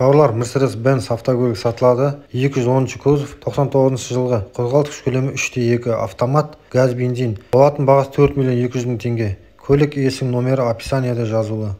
бауырлар мерседес бенс автокөлік сатылады 210 кузов 99 жылғы қозғалтқыш көлемі 3-2 автомат газ бензин болатын бағасы 4 миллион 200 мың теңге көлік иесінің номері описанияда жазулы